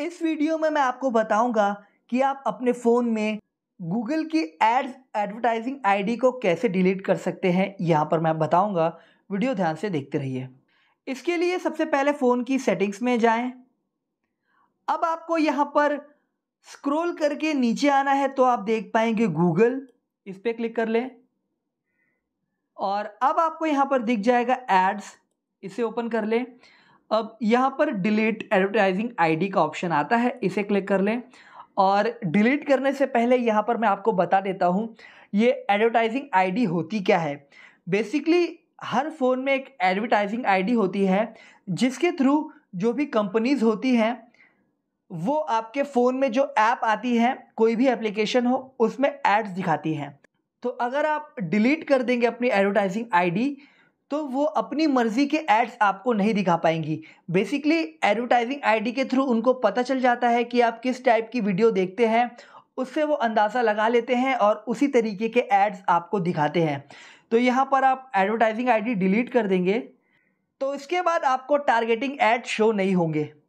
इस वीडियो में मैं आपको बताऊंगा कि आप अपने फ़ोन में गूगल की एड्स एडवर्टाइजिंग आईडी को कैसे डिलीट कर सकते हैं यहाँ पर मैं बताऊंगा वीडियो ध्यान से देखते रहिए इसके लिए सबसे पहले फ़ोन की सेटिंग्स में जाएं अब आपको यहाँ पर स्क्रॉल करके नीचे आना है तो आप देख पाएंगे गूगल इस पर क्लिक कर लें और अब आपको यहाँ पर दिख जाएगा एड्स इसे ओपन कर लें अब यहाँ पर डिलीट एडवर्टाइजिंग आईडी का ऑप्शन आता है इसे क्लिक कर लें और डिलीट करने से पहले यहाँ पर मैं आपको बता देता हूँ ये एडवर्टाइजिंग आईडी होती क्या है बेसिकली हर फ़ोन में एक एडवर्टाइजिंग आईडी होती है जिसके थ्रू जो भी कंपनीज़ होती हैं वो आपके फ़ोन में जो ऐप आती है कोई भी एप्लीकेशन हो उसमें एड्स दिखाती हैं तो अगर आप डिलीट कर देंगे अपनी एडवर्टाइजिंग आईडी तो वो अपनी मर्ज़ी के एड्स आपको नहीं दिखा पाएंगी बेसिकली एडवर्टाइजिंग आईडी के थ्रू उनको पता चल जाता है कि आप किस टाइप की वीडियो देखते हैं उससे वो अंदाज़ा लगा लेते हैं और उसी तरीके के एड्स आपको दिखाते हैं तो यहाँ पर आप एडवर्टाइजिंग आईडी डिलीट कर देंगे तो इसके बाद आपको टारगेटिंग एड शो नहीं होंगे